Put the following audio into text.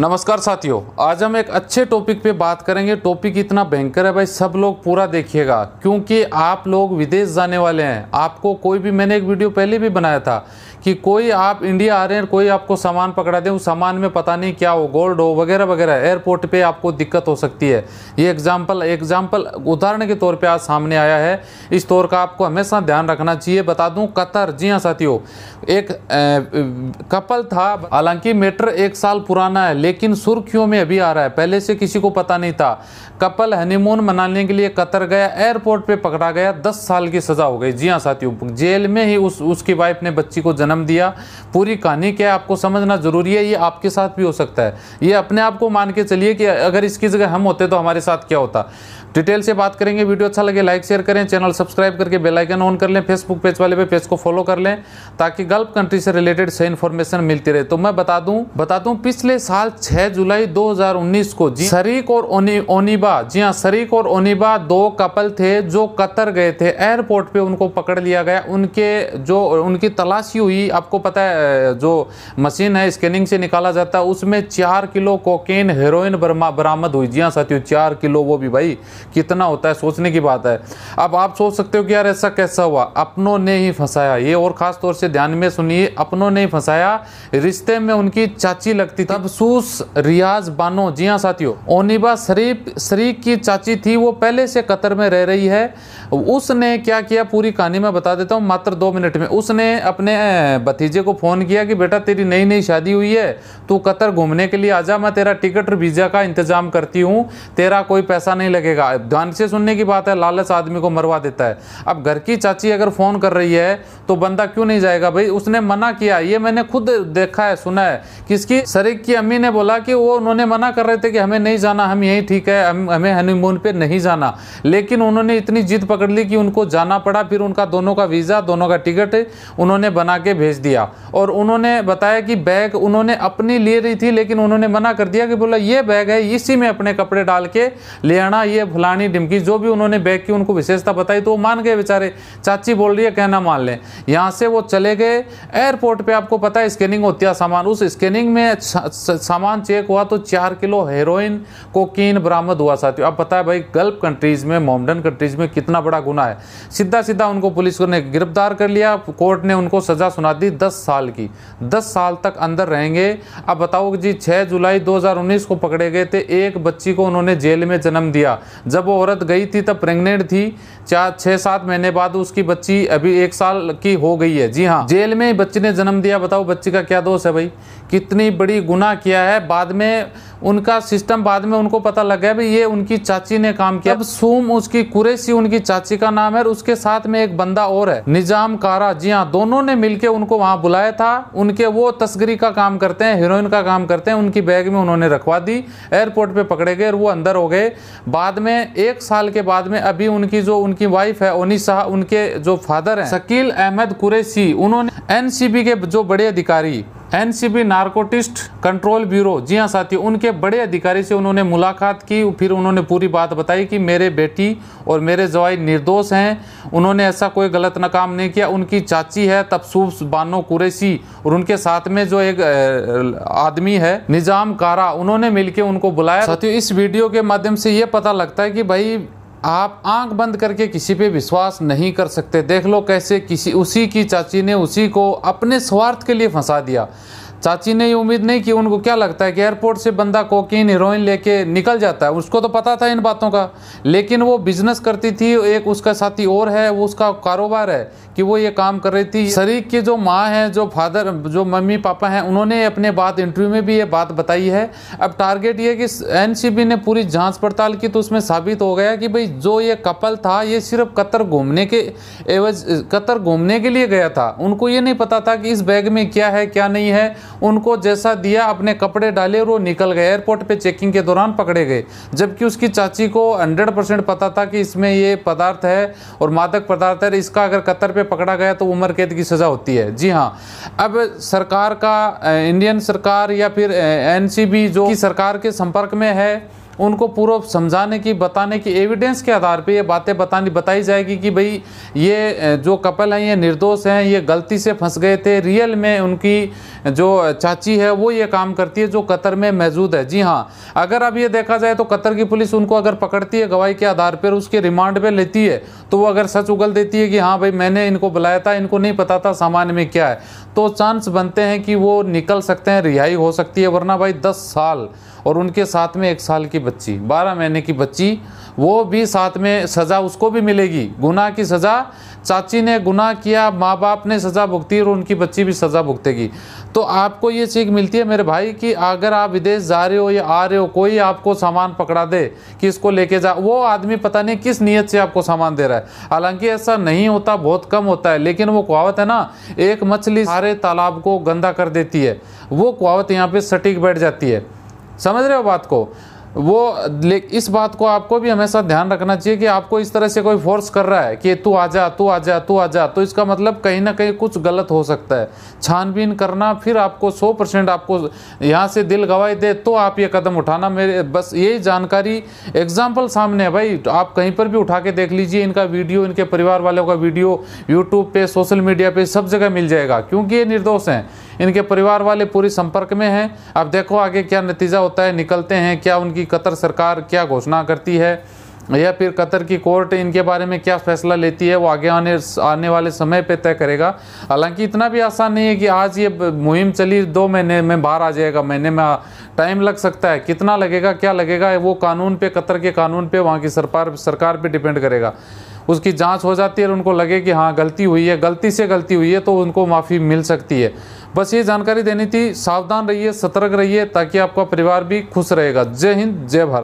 नमस्कार साथियों आज हम एक अच्छे टॉपिक पे बात करेंगे टॉपिक इतना भयंकर है भाई सब लोग पूरा देखिएगा क्योंकि आप लोग विदेश जाने वाले हैं आपको कोई भी मैंने एक वीडियो पहले भी बनाया था कि कोई आप इंडिया आ रहे हैं कोई आपको सामान पकड़ा दे उस सामान में पता नहीं क्या हो गोल्ड हो वगैरह वगैरह एयरपोर्ट पे आपको दिक्कत हो सकती है ये एग्जाम्पल एग्जाम्पल उदाहरण के तौर पे आज सामने आया है इस तौर का आपको हमेशा ध्यान रखना चाहिए बता दूं कतर जी हाँ साथियों एक ए, कपल था हालांकि मेटर एक साल पुराना है लेकिन सुर्खियों में अभी आ रहा है पहले से किसी को पता नहीं था कपल हनीमून मनाने के लिए कतर गया एयरपोर्ट पर पकड़ा गया दस साल की सज़ा हो गई जी हाँ साथियों जेल में ही उस उसकी वाइफ ने बच्ची को जन्म जन्म दिया पूरी कहानी क्या है आपको समझना ज़रूरी है ये आपके साथ भी हो सकता है ये अपने आप को मान के चलिए कि अगर इसकी जगह हम होते तो हमारे साथ क्या होता डिटेल से बात करेंगे वीडियो अच्छा लगे लाइक शेयर करें चैनल सब्सक्राइब करके बेलाइकन ऑन कर लें फेसबुक पेज वाले पे पेज को फॉलो कर लें ताकि गल्फ कंट्री से रिलेटेड सही इन्फॉर्मेशन मिलती रहे तो मैं बता दूं बता दूं पिछले साल 6 जुलाई 2019 को जी शरीक और ओनिबा जी हाँ शरीक और ओनिबा दो कपल थे जो कतर गए थे एयरपोर्ट पे उनको पकड़ लिया गया उनके जो उनकी तलाशी हुई आपको पता है जो मशीन है स्कैनिंग से निकाला जाता है उसमें चार किलो कोकेन हेरोइन बरामद हुई जी हाँ साथियों चार किलो वो भी भाई कितना होता है सोचने की बात है अब आप सोच सकते हो कि यार ऐसा कैसा हुआ अपनों ने ही फंसाया ये और ख़ास तौर से ध्यान में सुनिए अपनों ने ही फंसाया रिश्ते में उनकी चाची लगती थी अफसूस रियाज बानो जी हाँ साथियों ओनिबा शरीफ शरीक की चाची थी वो पहले से कतर में रह रही है उसने क्या किया पूरी कहानी मैं बता देता हूँ मात्र दो मिनट में उसने अपने भतीजे को फ़ोन किया कि बेटा तेरी नई नई शादी हुई है तू कतर घूमने के लिए आजा मैं तेरा टिकट और वीज़ा का इंतज़ाम करती हूँ तेरा कोई पैसा नहीं लगेगा ध्यान से सुनने की बात है लालच आदमी को मरवा देता है अब घर की चाची अगर फ़ोन कर रही है तो बंदा क्यों नहीं जाएगा भाई उसने मना किया ये मैंने खुद देखा है सुना है किसकी शरीक की अम्मी ने बोला कि वो उन्होंने मना कर रहे थे कि हमें नहीं जाना हम यहीं ठीक है हमें हनीमून पर नहीं जाना लेकिन उन्होंने इतनी जिद पकड़ पकड़ ली कि उनको जाना पड़ा फिर उनका दोनों का वीज़ा दोनों का टिकट उन्होंने बना के भेज दिया और उन्होंने बताया कि बैग उन्होंने अपनी ले रही थी लेकिन उन्होंने मना कर दिया कि बोला ये बैग है इसी में अपने कपड़े डाल के ले आना ये फलानी डिमकी जो भी उन्होंने बैग की उनको विशेषता बताई तो वो मान गए बेचारे चाची बोल रही है कहना मान लें यहाँ से वो चले गए एयरपोर्ट पर आपको पता है स्कैनिंग होती है सामान उस स्कैनिंग में सामान चेक हुआ तो चार किलो हेरोइन कोकीन बरामद हुआ साथियों आप बताए भाई गल्फ कंट्रीज़ में मॉमडन कंट्रीज़ में कितना बड़ा गुना है सीधा सीधा उनको पुलिस ने गिरफ्तार कर लिया कोर्ट ने उनको सज़ा सुना दी दस साल की दस साल तक अंदर रहेंगे अब बताओ जी छः जुलाई दो को पकड़े गए थे एक बच्ची को उन्होंने जेल में जन्म दिया जब वो औरत गई थी तब प्रेग्नेंट थी चार छः सात महीने बाद उसकी बच्ची अभी एक साल की हो गई है जी हाँ जेल में बच्ची ने जन्म दिया बताओ बच्ची का क्या दोष है भाई कितनी बड़ी गुना किया है बाद में उनका सिस्टम बाद में उनको पता लग गया भाई ये उनकी चाची ने काम किया अब सूम उसकी कुरेसी उनकी चाची चाची का नाम है उसके साथ में एक बंदा और है निजाम कारा जी हाँ दोनों ने मिलकर उनको वहां बुलाया था उनके वो तस्करी का काम करते हैं हीरोइन का काम करते हैं उनकी बैग में उन्होंने रखवा दी एयरपोर्ट पे पकड़े गए और वो अंदर हो गए बाद में एक साल के बाद में अभी उनकी जो उनकी वाइफ है ओनी शाह उनके जो फादर है शकील अहमद कुरेशी उन्होंने एनसीबी के जो बड़े अधिकारी एनसीबी नार्कोटिस्ट कंट्रोल ब्यूरो जी हाँ साथी उनके बड़े अधिकारी से उन्होंने मुलाकात की फिर उन्होंने पूरी बात बताई कि मेरे बेटी और मेरे जवाई निर्दोष हैं उन्होंने ऐसा कोई गलत नाकाम नहीं किया उनकी चाची है तबसूब बानो कुरेशी और उनके साथ में जो एक आदमी है निजाम कारा उन्होंने मिलकर उनको बुलाया साथियों इस वीडियो के माध्यम से ये पता लगता है कि भाई आप आंख बंद करके किसी पे विश्वास नहीं कर सकते देख लो कैसे किसी उसी की चाची ने उसी को अपने स्वार्थ के लिए फंसा दिया चाची ने ये उम्मीद नहीं की उनको क्या लगता है कि एयरपोर्ट से बंदा कोकीन हीरोइन लेके निकल जाता है उसको तो पता था इन बातों का लेकिन वो बिजनेस करती थी एक उसका साथी और है वो उसका कारोबार है कि वो ये काम कर रही थी शरीक की जो माँ है जो फादर जो मम्मी पापा हैं उन्होंने अपने बात इंटरव्यू में भी ये बात बताई है अब टारगेट ये कि एन ने पूरी जाँच पड़ताल की तो उसमें साबित हो गया कि भाई जो ये कपल था ये सिर्फ कतर घूमने के एवज कतर घूमने के लिए गया था उनको ये नहीं पता था कि इस बैग में क्या है क्या नहीं है उनको जैसा दिया अपने कपड़े डाले और वो निकल गए एयरपोर्ट पे चेकिंग के दौरान पकड़े गए जबकि उसकी चाची को 100 परसेंट पता था कि इसमें ये पदार्थ है और मादक पदार्थ है इसका अगर कतर पे पकड़ा गया तो उम्र कैद की सज़ा होती है जी हाँ अब सरकार का इंडियन सरकार या फिर एन जो की सरकार के संपर्क में है उनको पूरा समझाने की बताने की एविडेंस के आधार पे ये बातें बतानी बताई जाएगी कि भाई ये जो कपल हैं ये निर्दोष हैं ये गलती से फंस गए थे रियल में उनकी जो चाची है वो ये काम करती है जो कतर में मौजूद है जी हाँ अगर अब ये देखा जाए तो कतर की पुलिस उनको अगर पकड़ती है गवाही के आधार पर उसके रिमांड पर लेती है तो वो अगर सच उगल देती है कि हाँ भाई मैंने इनको बुलाया था इनको नहीं पता था सामान में क्या है तो चांस बनते हैं कि वो निकल सकते हैं रिहाई हो सकती है वरना भाई दस साल और उनके साथ में एक साल की बच्ची बारह महीने की बच्ची वो भी साथ में सज़ा उसको भी मिलेगी गुनाह की सज़ा चाची ने गुनाह किया माँ बाप ने सज़ा भुगती और उनकी बच्ची भी सज़ा भुगतेगी तो आपको ये सीख मिलती है मेरे भाई कि अगर आप विदेश जा रहे हो या आ रहे हो कोई आपको सामान पकड़ा दे कि इसको लेके जा वो आदमी पता नहीं किस नीयत से आपको सामान दे रहा है हालांकि ऐसा नहीं होता बहुत कम होता है लेकिन वो कहावत है ना एक मछली सारे तालाब को गंदा कर देती है वो कहावत यहाँ पर सटीक बैठ जाती है समझ रहे हो बात को वो इस बात को आपको भी हमेशा ध्यान रखना चाहिए कि आपको इस तरह से कोई फोर्स कर रहा है कि तू आ जा तू आ जा तू आ जा तो इसका मतलब कहीं ना कहीं कुछ गलत हो सकता है छानबीन करना फिर आपको 100 परसेंट आपको यहाँ से दिल गवाई दे तो आप ये कदम उठाना मेरे बस यही जानकारी एग्जाम्पल सामने है भाई आप कहीं पर भी उठा के देख लीजिए इनका वीडियो इनके परिवार वालों का वीडियो यूट्यूब पर सोशल मीडिया पर सब जगह मिल जाएगा क्योंकि ये निर्दोष हैं इनके परिवार वाले पूरे संपर्क में हैं अब देखो आगे क्या नतीजा होता है निकलते हैं क्या उनकी कतर सरकार क्या घोषणा करती है या फिर कतर की कोर्ट इनके बारे में क्या फैसला लेती है वो आगे आने आने वाले समय पे तय करेगा हालांकि इतना भी आसान नहीं है कि आज ये मुहिम चली दो महीने में बाहर आ जाएगा महीने में टाइम लग सकता है कितना लगेगा क्या लगेगा वो कानून पे कतर के कानून पे वहाँ की सरकार सरकार पे डिपेंड करेगा उसकी जाँच हो जाती है और उनको लगे कि हाँ गलती हुई है गलती से गलती हुई है तो उनको माफ़ी मिल सकती है बस ये जानकारी देनी थी सावधान रहिए सतर्क रहिए ताकि आपका परिवार भी खुश रहेगा जय हिंद जय भारत